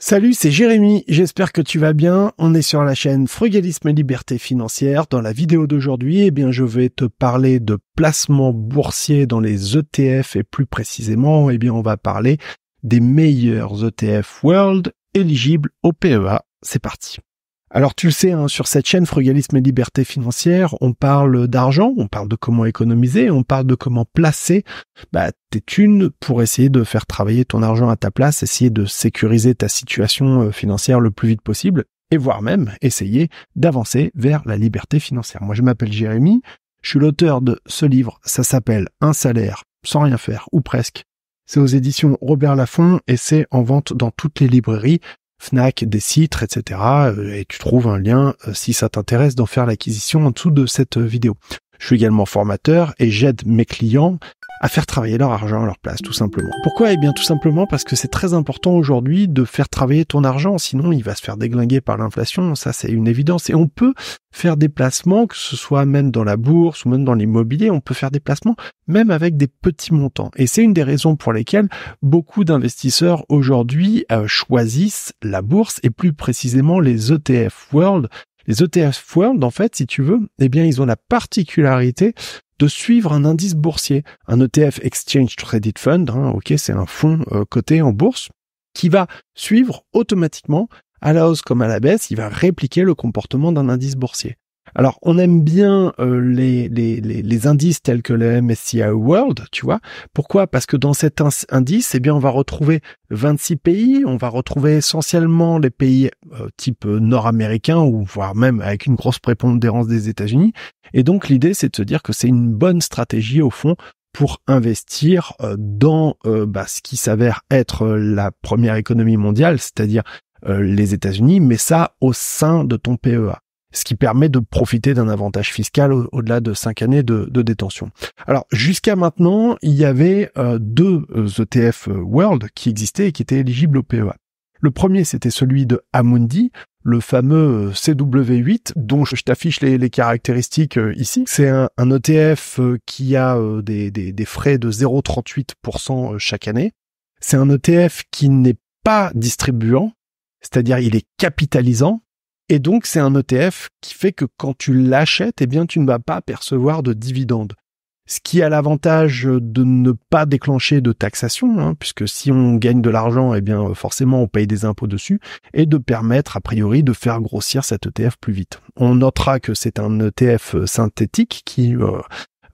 Salut, c'est Jérémy, j'espère que tu vas bien. On est sur la chaîne Frugalisme et Liberté Financière. Dans la vidéo d'aujourd'hui, eh bien, je vais te parler de placements boursiers dans les ETF et plus précisément, eh bien, on va parler des meilleurs ETF World éligibles au PEA. C'est parti. Alors tu le sais, hein, sur cette chaîne Frugalisme et Liberté financière, on parle d'argent, on parle de comment économiser, on parle de comment placer bah, tes thunes pour essayer de faire travailler ton argent à ta place, essayer de sécuriser ta situation euh, financière le plus vite possible et voire même essayer d'avancer vers la liberté financière. Moi je m'appelle Jérémy, je suis l'auteur de ce livre, ça s'appelle Un salaire sans rien faire ou presque. C'est aux éditions Robert Laffont et c'est en vente dans toutes les librairies. Fnac, des citres, etc. Euh, et tu trouves un lien, euh, si ça t'intéresse, d'en faire l'acquisition en dessous de cette euh, vidéo. Je suis également formateur et j'aide mes clients à faire travailler leur argent à leur place, tout simplement. Pourquoi Eh bien, tout simplement parce que c'est très important aujourd'hui de faire travailler ton argent, sinon il va se faire déglinguer par l'inflation, ça c'est une évidence. Et on peut faire des placements, que ce soit même dans la bourse ou même dans l'immobilier, on peut faire des placements même avec des petits montants. Et c'est une des raisons pour lesquelles beaucoup d'investisseurs aujourd'hui euh, choisissent la bourse et plus précisément les ETF World, les ETF World, en fait, si tu veux, eh bien, ils ont la particularité de suivre un indice boursier, un ETF Exchange Traded Fund. Hein, ok, c'est un fonds euh, coté en bourse qui va suivre automatiquement à la hausse comme à la baisse, il va répliquer le comportement d'un indice boursier. Alors, on aime bien euh, les, indices tels que le MSCI World, tu vois. Pourquoi Parce que dans cet indice, eh bien, on va retrouver 26 pays, on va retrouver essentiellement les pays euh, type euh, nord américains ou voire même avec une grosse prépondérance des États-Unis. Et donc, l'idée, c'est de se dire que c'est une bonne stratégie au fond pour investir dans bah, ce qui s'avère être la première économie mondiale, c'est-à-dire les États-Unis, mais ça au sein de ton PEA ce qui permet de profiter d'un avantage fiscal au-delà de cinq années de, détention. Alors jusqu'à maintenant, il y avait euh, deux ETF euh, e euh, World qui existaient et qui étaient éligibles au PEA. Le premier, c'était celui de Amundi, le fameux CW8 dont je t'affiche les, caractéristiques ici. C'est un, ETF qui a des, des frais de 0,38% chaque année. C'est un ETF qui n'est pas distribuant, c'est-à-dire il est capitalisant, et donc, c'est un ETF qui fait que quand tu l'achètes, eh bien, tu ne vas pas percevoir de dividendes. Ce qui a l'avantage de ne pas déclencher de taxation, hein, puisque si on gagne de l'argent, eh bien, forcément, on paye des impôts dessus, et de permettre, a priori, de faire grossir cet ETF plus vite. On notera que c'est un ETF euh, synthétique qui euh,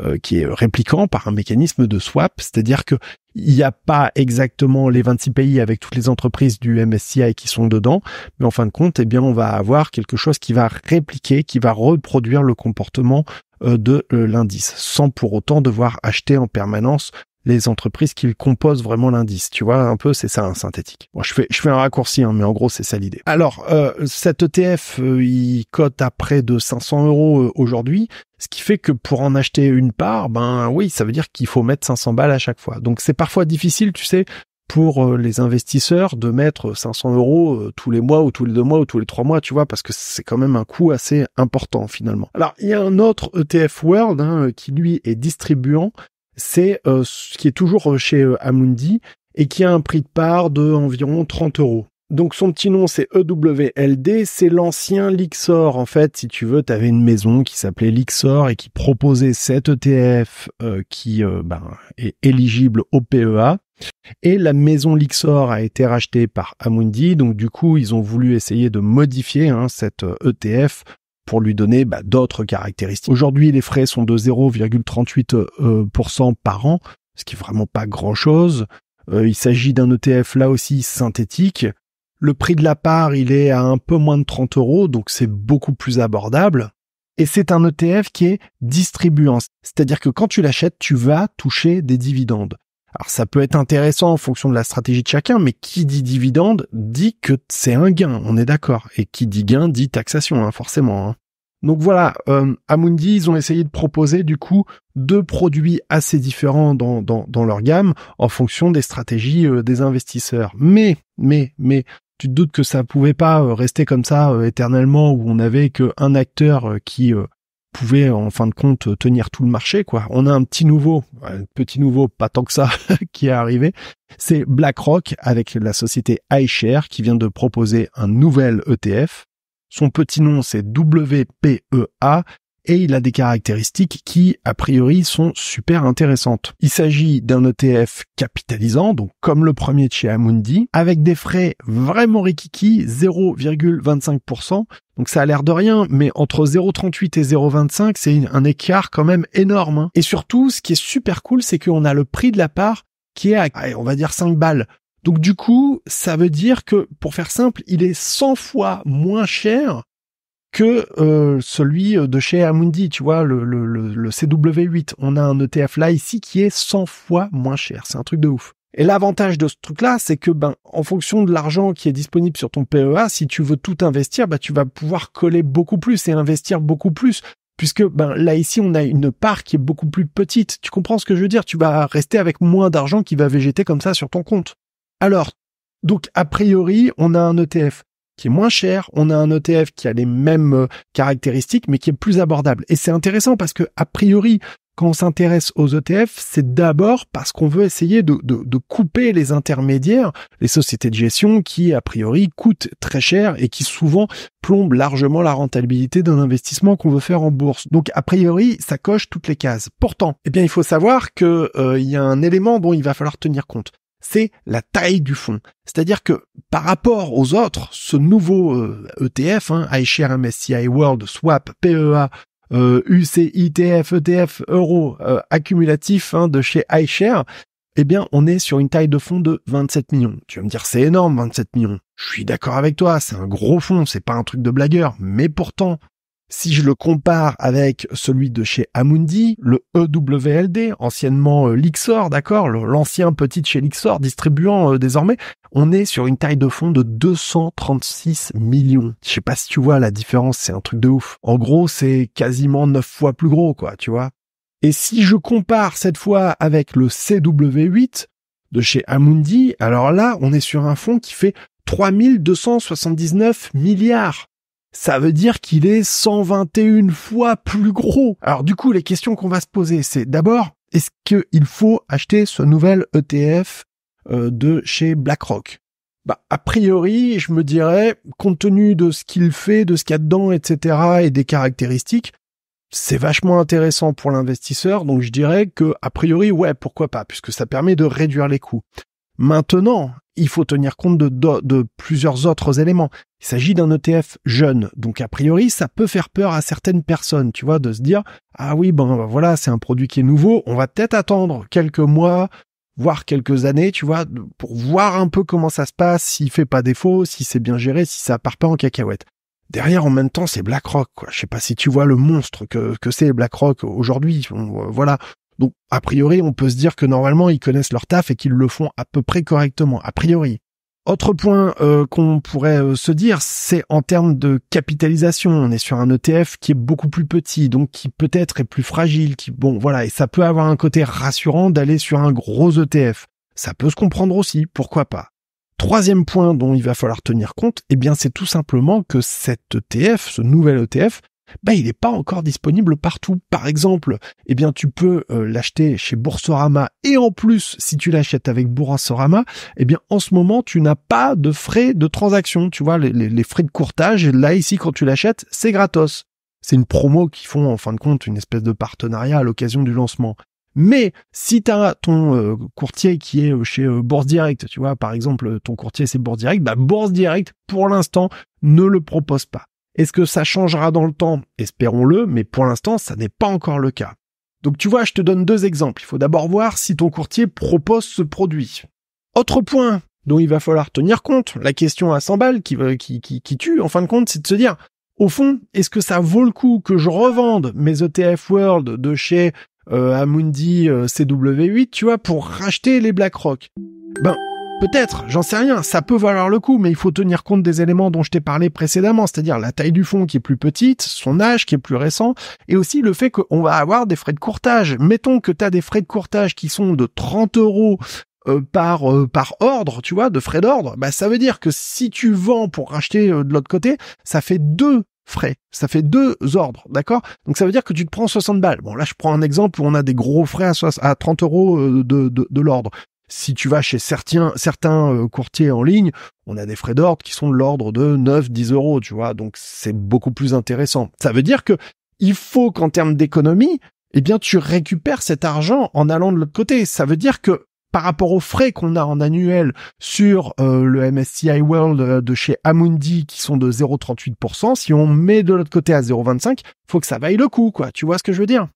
euh, qui est répliquant par un mécanisme de swap, c'est-à-dire que il n'y a pas exactement les 26 pays avec toutes les entreprises du MSCI qui sont dedans, mais en fin de compte, eh bien, on va avoir quelque chose qui va répliquer, qui va reproduire le comportement euh, de euh, l'indice, sans pour autant devoir acheter en permanence les entreprises qui composent vraiment l'indice. Tu vois, un peu, c'est ça un hein, synthétique. Bon, je fais, je fais un raccourci, hein, mais en gros, c'est ça l'idée. Alors, euh, cet ETF, euh, il cote à près de 500 euros euh, aujourd'hui, ce qui fait que pour en acheter une part, ben oui, ça veut dire qu'il faut mettre 500 balles à chaque fois. Donc, c'est parfois difficile, tu sais, pour les investisseurs de mettre 500 euros tous les mois ou tous les deux mois ou tous les trois mois, tu vois, parce que c'est quand même un coût assez important finalement. Alors il y a un autre ETF World hein, qui lui est distribuant c'est euh, ce qui est toujours euh, chez euh, Amundi et qui a un prix de part de environ 30 euros. Donc son petit nom c'est EWLD, c'est l'ancien Lixor en fait, si tu veux, tu avais une maison qui s'appelait Lixor et qui proposait cet ETF qui ben, est éligible au PEA. Et la maison Lixor a été rachetée par Amundi, donc du coup ils ont voulu essayer de modifier hein, cet ETF e pour lui donner bah, d'autres caractéristiques. Aujourd'hui, les frais sont de 0,38% euh, par an, ce qui est vraiment pas grand-chose. Euh, il s'agit d'un ETF là aussi synthétique. Le prix de la part, il est à un peu moins de 30 euros, donc c'est beaucoup plus abordable. Et c'est un ETF qui est distribuant, c'est-à-dire que quand tu l'achètes, tu vas toucher des dividendes. Alors ça peut être intéressant en fonction de la stratégie de chacun, mais qui dit dividende dit que c'est un gain, on est d'accord. Et qui dit gain dit taxation, hein, forcément. Hein. Donc voilà, Amundi, euh, ils ont essayé de proposer du coup deux produits assez différents dans, dans, leur gamme en fonction des stratégies euh, des investisseurs. Mais, mais, mais, tu te doutes que ça pouvait pas euh, rester comme ça éternellement où on avait qu'un acteur qui pouvait en fin de compte tenir tout le marché quoi. On a un petit nouveau, un petit nouveau, pas tant que ça, qui est arrivé. C'est BlackRock avec la société iShare qui vient de proposer un nouvel ETF. Son petit nom c'est WPEA et il a des caractéristiques qui, a priori, sont super intéressantes. Il s'agit d'un ETF capitalisant, donc comme le premier de chez Amundi, avec des frais vraiment rikiki, 0,25%. Donc ça a l'air de rien, mais entre 0,38 et 0,25, c'est un écart quand même énorme. Hein. Et surtout, ce qui est super cool, c'est qu'on a le prix de la part qui est à, on va dire 5 balles. Donc du coup, ça veut dire que, pour faire simple, il est 100 fois moins cher que euh, celui euh, de chez Amundi, tu vois, le, le, le, CW8. On a un ETF là ici qui est 100 fois moins cher. C'est un truc de ouf. Et l'avantage de ce truc-là, c'est que ben, en fonction de l'argent qui est disponible sur ton PEA, si tu veux tout investir, ben, tu vas pouvoir coller beaucoup plus et investir beaucoup plus puisque ben là ici on a une part qui est beaucoup plus petite. Tu comprends ce que je veux dire Tu vas rester avec moins d'argent qui va végéter comme ça sur ton compte. Alors, donc a priori, on a un ETF moins cher, on a un ETF qui a les mêmes euh, caractéristiques, mais qui est plus abordable. Et c'est intéressant parce que, a priori, quand on s'intéresse aux ETF, c'est d'abord parce qu'on veut essayer de, couper les intermédiaires, les sociétés de gestion qui, a priori, coûtent très cher et qui souvent plombent largement la rentabilité d'un investissement qu'on veut faire en bourse. Donc, a priori, ça coche toutes les cases. Pourtant, eh bien, il faut savoir que euh, il y a un élément dont il va falloir tenir compte c'est la taille du fonds. C'est-à-dire que par rapport aux autres, ce nouveau ETF, euh, e hein, iShares MSCI World, Swap, PEA, UCITF, euh, ETF, Euro, euh, accumulatif hein, de chez iShares, eh bien, on est sur une taille de fonds de 27 millions. Tu vas me dire, c'est énorme, 27 millions. Je suis d'accord avec toi, c'est un gros fonds, c'est pas un truc de blagueur, mais pourtant, si je le compare avec celui de chez Amundi, le EWLD, anciennement euh, Lixor, d'accord, l'ancien petit chez Lixor, distribuant euh, désormais, on est sur une taille de fonds de 236 millions. Je sais pas si tu vois la différence, c'est un truc de ouf. En gros, c'est quasiment 9 fois plus gros, quoi, tu vois. Et si je compare cette fois avec le CW8 de chez Amundi, alors là, on est sur un fonds qui fait 3279 milliards ça veut dire qu'il est 121 fois plus gros. Alors du coup, les questions qu'on va se poser, c'est d'abord, est-ce qu'il faut acheter ce nouvel ETF euh, de chez BlackRock bah, a priori, je me dirais, compte tenu de ce qu'il fait, de ce qu'il y a dedans, etc., et des caractéristiques, c'est vachement intéressant pour l'investisseur, donc je dirais que, a priori, ouais, pourquoi pas, puisque ça permet de réduire les coûts. Maintenant, il faut tenir compte de plusieurs autres éléments. Il s'agit d'un ETF jeune, donc a priori, ça peut faire peur à certaines personnes, tu vois, de se dire ah oui ben, ben, voilà, c'est un produit qui est nouveau, on va peut-être attendre quelques mois, voire quelques années, tu vois, pour voir un peu comment ça se passe, s'il fait pas défaut, si c'est bien géré, si ça part pas en cacahuète. Derrière, en même temps, c'est BlackRock, quoi. Je sais pas si tu vois le monstre que, que c'est BlackRock aujourd'hui. Euh, voilà. Donc, a priori, on peut se dire que normalement, ils connaissent leur taf et qu'ils le font à peu près correctement. A priori. Autre point euh, qu'on pourrait euh, se dire, c'est en termes de capitalisation. On est sur un ETF qui est beaucoup plus petit, donc qui peut-être est plus fragile. Qui bon, voilà, et ça peut avoir un côté rassurant d'aller sur un gros ETF. Ça peut se comprendre aussi, pourquoi pas. Troisième point dont il va falloir tenir compte, eh bien, c'est tout simplement que cet ETF, ce nouvel ETF, ben il n'est pas encore disponible partout. Par exemple, eh bien, tu peux euh, l'acheter chez Boursorama et en plus, si tu l'achètes avec Boursorama, eh bien, en ce moment, tu n'as pas de frais de transaction. Tu vois, les, frais de courtage, là, ici, quand tu l'achètes, c'est gratos. C'est une promo qui font, en fin de compte, une espèce de partenariat à l'occasion du lancement. Mais si tu as ton euh, courtier qui est euh, chez Bourse Direct, tu vois, par exemple, ton courtier c'est Bourse Direct, bah, Bourse Direct, pour l'instant, ne le propose pas. Est-ce que ça changera dans le temps Espérons-le, mais pour l'instant, ça n'est pas encore le cas. Donc tu vois, je te donne deux exemples. Il faut d'abord voir si ton courtier propose ce produit. Autre point dont il va falloir tenir compte, la question à 100 balles euh, qui, qui, tue, en fin de compte, c'est de se dire, au fond, est-ce que ça vaut le coup que je revende mes ETF World de chez euh, Amundi euh, CW8, tu vois, pour racheter les BlackRock Ben, Peut-être, j'en sais rien, ça peut valoir le coup, mais il faut tenir compte des éléments dont je t'ai parlé précédemment, c'est-à-dire la taille du fond qui est plus petite, son âge qui est plus récent, et aussi le fait qu'on va avoir des frais de courtage. Mettons que tu as des frais de courtage qui sont de 30 euros euh, par euh, par ordre, tu vois, de frais d'ordre, bah ça veut dire que si tu vends pour racheter euh, de l'autre côté, ça fait deux frais, ça fait deux ordres, d'accord Donc ça veut dire que tu te prends 60 balles. Bon là je prends un exemple où on a des gros frais à, 30 euros de, de, de l'ordre. Si tu vas chez certains, certains euh, courtiers en ligne, on a des frais d'ordre qui sont de l'ordre de 9, 10 euros, tu vois. Donc, c'est beaucoup plus intéressant. Ça veut dire que il faut qu'en termes d'économie, eh bien, tu récupères cet argent en allant de l'autre côté. Ça veut dire que par rapport aux frais qu'on a en annuel sur euh, le MSCI World euh, de chez Amundi qui sont de 0,38%, si on met de l'autre côté à 0,25, faut que ça vaille le coup, quoi. Tu vois ce que je veux dire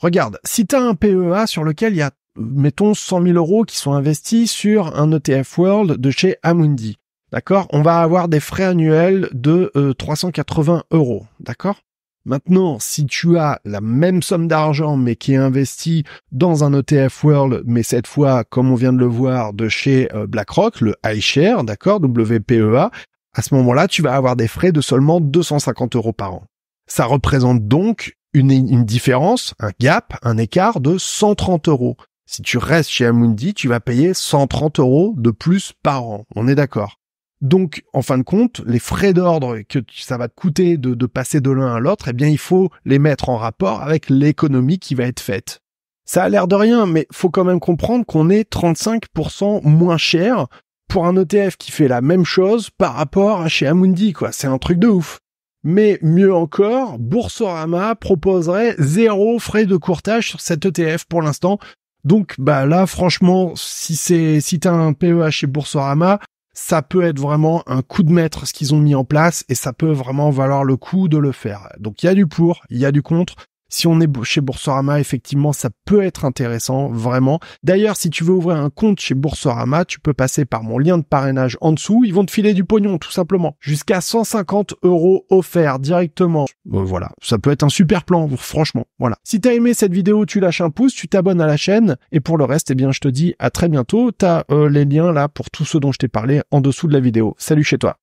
Regarde, si t'as un PEA sur lequel il y a mettons 100 000 euros qui sont investis sur un ETF World de chez Amundi. D'accord On va avoir des frais annuels de 380 euh, euros. D'accord Maintenant, si tu as la même somme d'argent mais qui est investie dans un ETF World, mais cette fois, comme on vient de le voir, de chez euh, BlackRock, le iShare, d'accord, WPEA, à ce moment-là, tu vas avoir des frais de seulement 250 euros par an. Ça représente donc une différence, un gap, un écart de 130 euros. Si tu restes chez Amundi, tu vas payer 130 euros de plus par an. On est d'accord. Donc, en fin de compte, les frais d'ordre que ça va te coûter de, passer de l'un à l'autre, eh bien, il faut les mettre en rapport avec l'économie qui va être faite. Ça a l'air de rien, mais faut quand même comprendre qu'on est 35% moins cher pour un ETF qui fait la même chose par rapport à chez Amundi, quoi. C'est un truc de ouf. Mais mieux encore, Boursorama proposerait zéro frais de courtage sur cet ETF pour l'instant, donc bah là franchement si c'est si t'as un PEA chez Boursorama, ça peut être vraiment un coup de maître ce qu'ils ont mis en place et ça peut vraiment valoir le coup de le faire. Donc il y a du pour, il y a du contre. Si on est chez Boursorama, effectivement, ça peut être intéressant, vraiment. D'ailleurs, si tu veux ouvrir un compte chez Boursorama, tu peux passer par mon lien de parrainage en dessous. Ils vont te filer du pognon, tout simplement. Jusqu'à 150 euros offerts directement. Euh, voilà. Ça peut être un super plan, franchement. Voilà. Si t'as aimé cette vidéo, tu lâches un pouce, tu t'abonnes à la chaîne. Et pour le reste, eh bien, je te dis à très bientôt. Tu as euh, les liens là pour tous ceux dont je t'ai parlé en dessous de la vidéo. Salut chez toi.